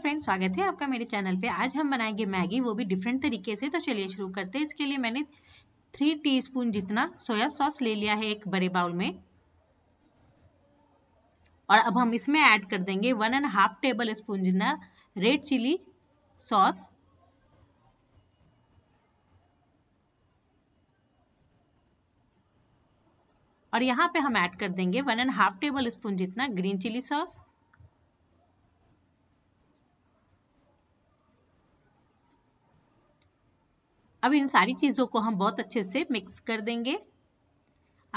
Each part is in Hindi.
फ्रेंड स्वागत है आपका मेरे चैनल पे आज हम बनाएंगे मैगी वो भी डिफरेंट तरीके से तो चलिए शुरू करते हैं इसके लिए मैंने थ्री टीस्पून जितना सोया सॉस ले लिया है एक बड़े बाउल में और अब हम इसमें ऐड कर देंगे one and half tablespoon जितना रेड चिली सॉस और यहाँ पे हम ऐड कर देंगे one and half tablespoon जितना ग्रीन चिली सॉस अब इन सारी चीज़ों को हम बहुत अच्छे से मिक्स कर देंगे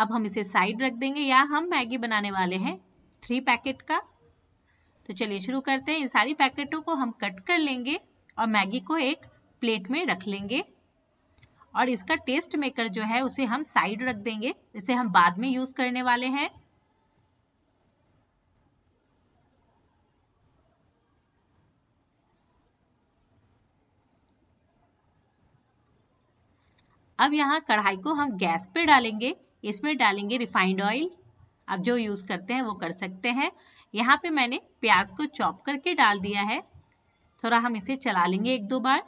अब हम इसे साइड रख देंगे या हम मैगी बनाने वाले हैं थ्री पैकेट का तो चलिए शुरू करते हैं इन सारी पैकेटों को हम कट कर लेंगे और मैगी को एक प्लेट में रख लेंगे और इसका टेस्ट मेकर जो है उसे हम साइड रख देंगे इसे हम बाद में यूज़ करने वाले हैं अब यहाँ कढ़ाई को हम गैस पे डालेंगे इसमें डालेंगे रिफाइंड ऑयल अब जो यूज़ करते हैं वो कर सकते हैं यहाँ पे मैंने प्याज को चॉप करके डाल दिया है थोड़ा हम इसे चला लेंगे एक दो बार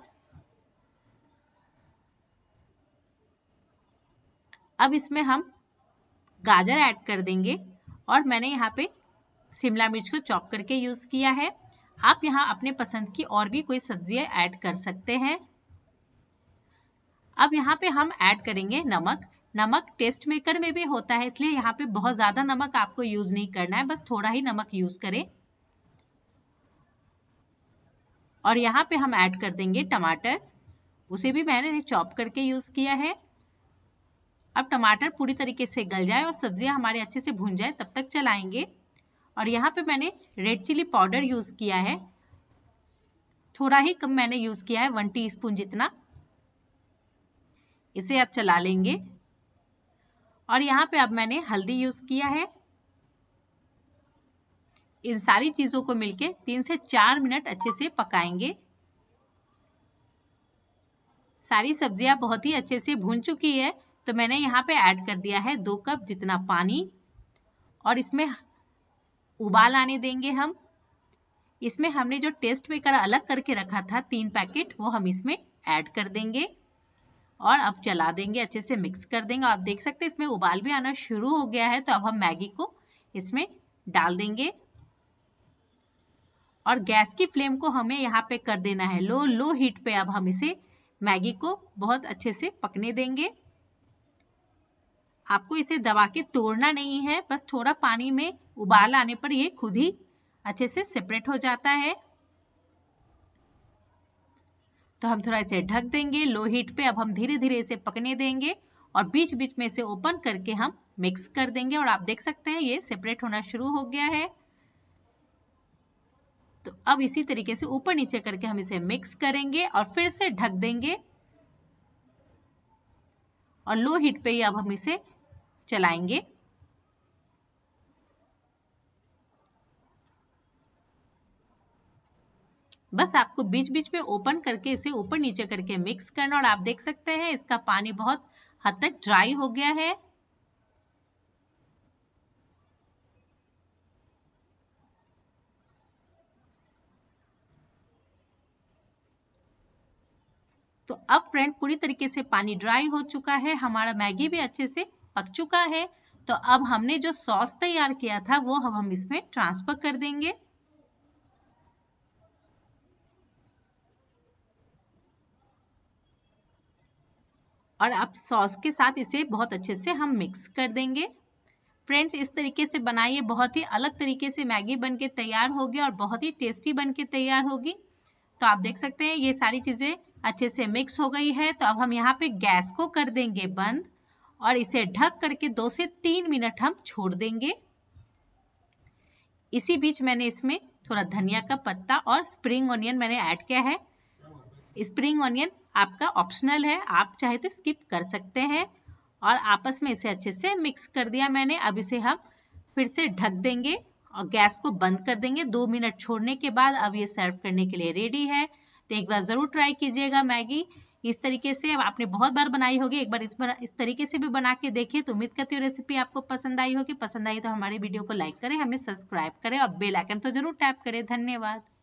अब इसमें हम गाजर ऐड कर देंगे और मैंने यहाँ पे शिमला मिर्च को चॉप करके यूज़ किया है आप यहाँ अपने पसंद की और भी कोई सब्जियाँ ऐड कर सकते हैं अब यहाँ पे हम ऐड करेंगे नमक नमक टेस्ट मेकर में भी होता है इसलिए यहाँ पे बहुत ज्यादा नमक आपको यूज नहीं करना है बस थोड़ा ही नमक यूज करें और यहाँ पे हम ऐड कर देंगे टमाटर उसे भी मैंने चॉप करके यूज किया है अब टमाटर पूरी तरीके से गल जाए और सब्जियां हमारे अच्छे से भून जाए तब तक चलाएंगे और यहाँ पे मैंने रेड चिली पाउडर यूज किया है थोड़ा ही कम मैंने यूज किया है वन टीस्पून जितना इसे आप चला लेंगे और यहाँ पे अब मैंने हल्दी यूज किया है इन सारी चीजों को मिलके तीन से चार मिनट अच्छे से पकाएंगे सारी सब्जियां बहुत ही अच्छे से भून चुकी है तो मैंने यहाँ पे ऐड कर दिया है दो कप जितना पानी और इसमें उबाल आने देंगे हम इसमें हमने जो टेस्ट मेकर अलग करके रखा था तीन पैकेट वो हम इसमें ऐड कर देंगे और अब चला देंगे अच्छे से मिक्स कर देंगे आप देख सकते हैं इसमें उबाल भी आना शुरू हो गया है तो अब हम मैगी को इसमें डाल देंगे और गैस की फ्लेम को हमें यहाँ पे कर देना है लो लो हीट पे अब हम इसे मैगी को बहुत अच्छे से पकने देंगे आपको इसे दबा के तोड़ना नहीं है बस थोड़ा पानी में उबाल आने पर ये खुद ही अच्छे से सेपरेट हो जाता है तो हम थोड़ा इसे ढक देंगे लो हीट पे अब हम धीरे धीरे इसे पकने देंगे और बीच बीच में इसे ओपन करके हम मिक्स कर देंगे और आप देख सकते हैं ये सेपरेट होना शुरू हो गया है तो अब इसी तरीके से ऊपर नीचे करके हम इसे मिक्स करेंगे और फिर से ढक देंगे और लो हीट पे ही अब हम इसे चलाएंगे बस आपको बीच बीच में ओपन करके इसे ऊपर नीचे करके मिक्स करना और आप देख सकते हैं इसका पानी बहुत हद तक ड्राई हो गया है तो अब फ्रेंड पूरी तरीके से पानी ड्राई हो चुका है हमारा मैगी भी अच्छे से पक चुका है तो अब हमने जो सॉस तैयार किया था वो हम हम इसमें ट्रांसफर कर देंगे और अब सॉस के साथ इसे बहुत अच्छे से हम मिक्स कर देंगे फ्रेंड्स इस तरीके से बनाइए बहुत ही अलग तरीके से मैगी बन के तैयार होगी और बहुत ही टेस्टी बन के तैयार होगी तो आप देख सकते हैं ये सारी चीज़ें अच्छे से मिक्स हो गई है तो अब हम यहाँ पे गैस को कर देंगे बंद और इसे ढक करके दो से तीन मिनट हम छोड़ देंगे इसी बीच मैंने इसमें थोड़ा धनिया का पत्ता और स्प्रिंग ऑनियन मैंने ऐड किया है स्प्रिंग ऑनियन आपका ऑप्शनल है आप चाहे तो स्किप कर सकते हैं और आपस में इसे अच्छे से मिक्स कर दिया मैंने अब इसे हम फिर से ढक देंगे और गैस को बंद कर देंगे दो मिनट छोड़ने के बाद अब ये सर्व करने के लिए रेडी है तो एक बार ज़रूर ट्राई कीजिएगा मैगी इस तरीके से आपने बहुत बार बनाई होगी एक बार इस बार इस तरीके से भी बना के देखिए तो उम्मीद करती हूँ रेसिपी आपको पसंद आई होगी पसंद आई तो हमारे वीडियो को लाइक करें हमें सब्सक्राइब करें और बेल आइकन तो जरूर टैप करें धन्यवाद